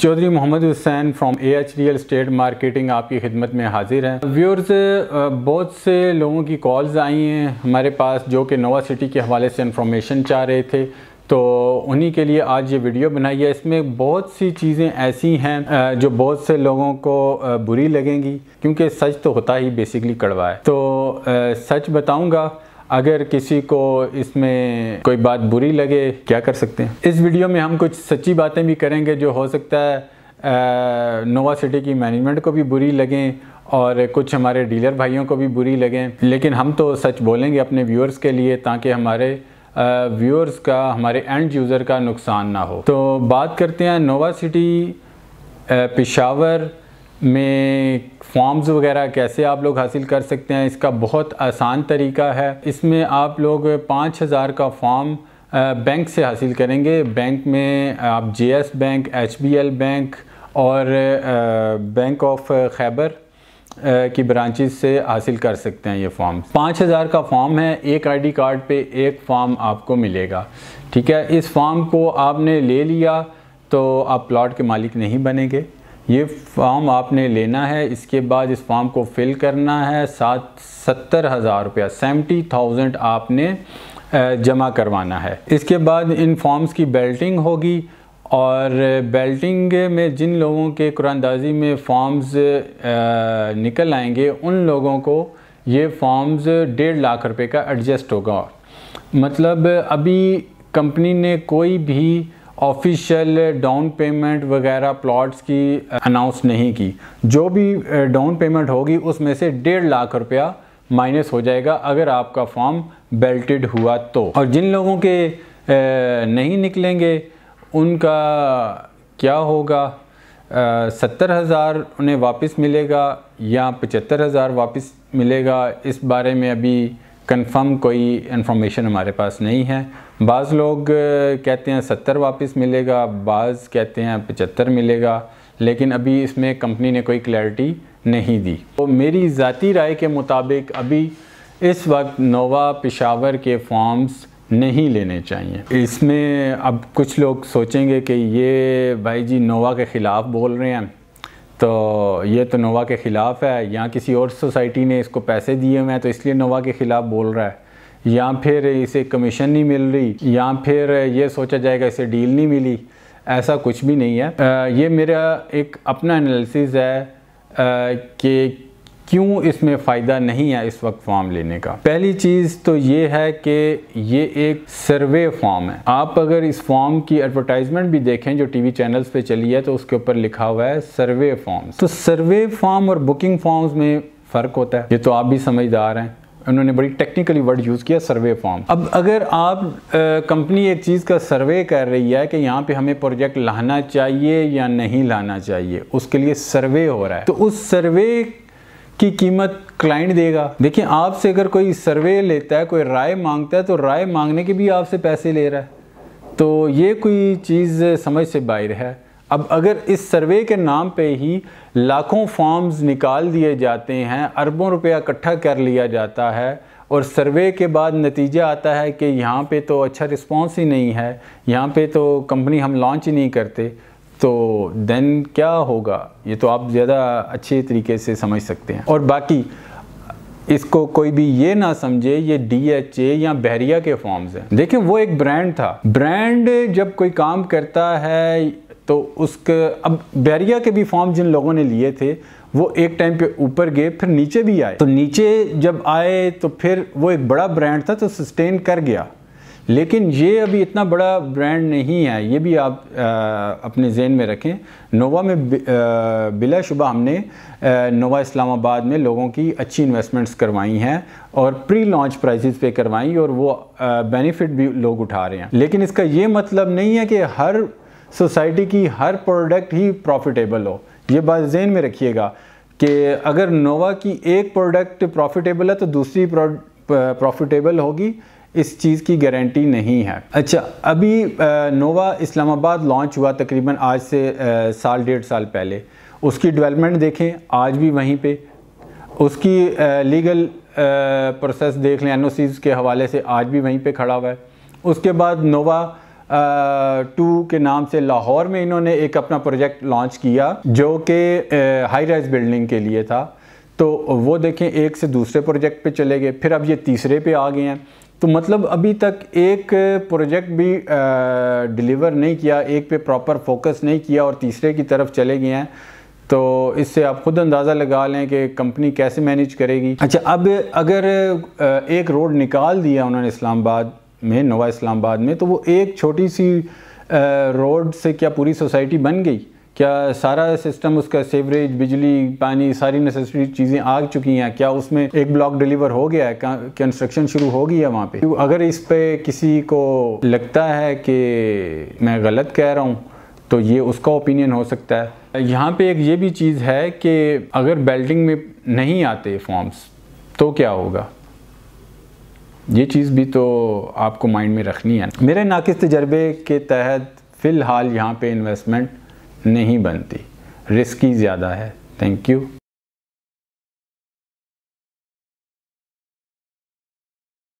Chaudhary Mohammad Hussain from A H real estate marketing आपकी खिदमत में हाजिर हैं व्यूअर्स बहुत से लोगों की कॉल्स आई हैं हमारे पास जो कि नोवा सिटी के हवाले से इन्फॉर्मेशन चाह रहे थे तो उन्हीं के लिए आज ये वीडियो बनाई है इसमें बहुत सी चीज़ें ऐसी हैं जो बहुत से लोगों को बुरी लगेंगी क्योंकि सच तो होता ही बेसिकली कड़वा है तो सच बताऊँगा अगर किसी को इसमें कोई बात बुरी लगे क्या कर सकते हैं इस वीडियो में हम कुछ सच्ची बातें भी करेंगे जो हो सकता है नोवा सिटी की मैनेजमेंट को भी बुरी लगें और कुछ हमारे डीलर भाइयों को भी बुरी लगें लेकिन हम तो सच बोलेंगे अपने व्यूअर्स के लिए ताकि हमारे व्यूअर्स का हमारे एंड यूज़र का नुकसान ना हो तो बात करते हैं नोवा सिटी पेशावर में फॉर्म्स वगैरह कैसे आप लोग हासिल कर सकते हैं इसका बहुत आसान तरीका है इसमें आप लोग पाँच हज़ार का फॉर्म बैंक से हासिल करेंगे बैंक में आप जेएस बैंक एचबीएल बैंक और बैंक ऑफ खैबर की ब्रांचेज से हासिल कर सकते हैं ये फॉर्म पाँच हज़ार का फॉर्म है एक आईडी कार्ड पे एक फॉर्म आपको मिलेगा ठीक है इस फॉर्म को आपने ले लिया तो आप प्लॉट के मालिक नहीं बनेंगे ये फॉर्म आपने लेना है इसके बाद इस फॉर्म को फिल करना है सात सत्तर हज़ार रुपया सेवेंटी थाउजेंड आपने जमा करवाना है इसके बाद इन फॉर्म्स की बेल्टिंग होगी और बेल्टिंग में जिन लोगों के कुरानदाजी में फॉर्म्स निकल आएंगे उन लोगों को ये फॉर्म्स डेढ़ लाख रुपए का एडजस्ट होगा मतलब अभी कंपनी ने कोई भी ऑफिशियल डाउन पेमेंट वगैरह प्लॉट्स की अनाउंस uh, नहीं की जो भी डाउन uh, पेमेंट होगी उसमें से डेढ़ लाख रुपया माइनस हो जाएगा अगर आपका फॉर्म बेल्टेड हुआ तो और जिन लोगों के uh, नहीं निकलेंगे उनका क्या होगा सत्तर हज़ार उन्हें वापस मिलेगा या पचहत्तर हज़ार वापस मिलेगा इस बारे में अभी कंफर्म कोई इन्फॉर्मेशन हमारे पास नहीं है बाज़ लोग कहते हैं सत्तर वापस मिलेगा बाज़ कहते हैं पचहत्तर मिलेगा लेकिन अभी इसमें कंपनी ने कोई क्लैरिटी नहीं दी तो मेरी ज़ाती राय के मुताबिक अभी इस वक्त नोवा पेशावर के फॉर्म्स नहीं लेने चाहिए इसमें अब कुछ लोग सोचेंगे कि ये भाई जी नोवा के ख़िलाफ़ बोल रहे हैं तो ये तो नोवा के ख़िलाफ़ है या किसी और सोसाइटी ने इसको पैसे दिए हुए हैं तो इसलिए नोवा के ख़िलाफ़ बोल रहा है या फिर इसे कमीशन नहीं मिल रही या फिर ये सोचा जाएगा इसे डील नहीं मिली ऐसा कुछ भी नहीं है आ, ये मेरा एक अपना एनालिसिस है कि क्यों इसमें फ़ायदा नहीं है इस वक्त फॉर्म लेने का पहली चीज़ तो ये है कि ये एक सर्वे फॉर्म है आप अगर इस फॉर्म की एडवर्टाइजमेंट भी देखें जो टीवी चैनल्स पे चली है तो उसके ऊपर लिखा हुआ है सर्वे फॉर्म तो सर्वे फॉर्म और बुकिंग फॉर्म्स में फ़र्क होता है ये तो आप भी समझदार हैं उन्होंने बड़ी टेक्निकली वर्ड यूज़ किया सर्वे फॉर्म अब अगर आप कंपनी एक चीज़ का सर्वे कर रही है कि यहाँ पे हमें प्रोजेक्ट लाना चाहिए या नहीं लाना चाहिए उसके लिए सर्वे हो रहा है तो उस सर्वे की कीमत क्लाइंट देगा देखिए आपसे अगर कोई सर्वे लेता है कोई राय मांगता है तो राय मांगने के भी आपसे पैसे ले रहा है तो ये कोई चीज़ समझ से बाहर है अब अगर इस सर्वे के नाम पे ही लाखों फॉर्म्स निकाल दिए जाते हैं अरबों रुपया इकट्ठा कर लिया जाता है और सर्वे के बाद नतीजा आता है कि यहाँ पे तो अच्छा रिस्पांस ही नहीं है यहाँ पे तो कंपनी हम लॉन्च ही नहीं करते तो देन क्या होगा ये तो आप ज़्यादा अच्छे तरीके से समझ सकते हैं और बाकी इसको कोई भी ये ना समझे ये डी एच ए या बहरिया के फॉर्म्स हैं देखिए वो एक ब्रांड था ब्रांड जब कोई काम करता है तो उसके अब बहरिया के भी फॉर्म जिन लोगों ने लिए थे वो एक टाइम पे ऊपर गए फिर नीचे भी आए तो नीचे जब आए तो फिर वो एक बड़ा ब्रांड था तो सस्टेन कर गया लेकिन ये अभी इतना बड़ा ब्रांड नहीं है ये भी आप आ, अपने जहन में रखें नोवा में शुबा हमने आ, नोवा इस्लामाबाद में लोगों की अच्छी इन्वेस्टमेंट्स करवाई हैं और प्री लॉन्च प्राइसेस पे करवाई और वो बेनिफिट भी लोग उठा रहे हैं लेकिन इसका ये मतलब नहीं है कि हर सोसाइटी की हर प्रोडक्ट ही प्रॉफिटेबल हो ये बात जहन में रखिएगा कि अगर नोवा की एक प्रोडक्ट प्रॉफिटेबल है तो दूसरी प्रॉफिटेबल होगी इस चीज़ की गारंटी नहीं है अच्छा अभी नोवा इस्लामाबाद लॉन्च हुआ तकरीबन आज से आ, साल डेढ़ साल पहले उसकी डेवलपमेंट देखें आज भी वहीं पे उसकी आ, लीगल प्रोसेस देख लें एन के हवाले से आज भी वहीं पे खड़ा हुआ है उसके बाद नोवा टू के नाम से लाहौर में इन्होंने एक अपना प्रोजेक्ट लॉन्च किया जो कि हाई राइज बिल्डिंग के लिए था तो वो देखें एक से दूसरे प्रोजेक्ट पे चले गए फिर अब ये तीसरे पे आ गए हैं तो मतलब अभी तक एक प्रोजेक्ट भी डिलीवर नहीं किया एक पे प्रॉपर फोकस नहीं किया और तीसरे की तरफ चले गए हैं तो इससे आप खुद अंदाज़ा लगा लें कि कंपनी कैसे मैनेज करेगी अच्छा अब अगर एक रोड निकाल दिया उन्होंने इस्लामाबाद में नवा इस्लामाबाद में तो वो एक छोटी सी रोड से क्या पूरी सोसाइटी बन गई क्या सारा सिस्टम उसका सेवरेज बिजली पानी सारी नेसेसरी चीज़ें आ चुकी हैं क्या उसमें एक ब्लॉक डिलीवर हो गया है कंस्ट्रक्शन शुरू हो गई है वहाँ पे अगर इस पे किसी को लगता है कि मैं गलत कह रहा हूँ तो ये उसका ओपिनियन हो सकता है यहाँ पे एक ये भी चीज़ है कि अगर बेल्टिंग में नहीं आते फॉर्म्स तो क्या होगा ये चीज़ भी तो आपको माइंड में रखनी है मेरे नाकिस तजर्बे के तहत फ़िलहाल यहाँ पे इन्वेस्टमेंट नहीं बनती रिस्की ज़्यादा है थैंक यू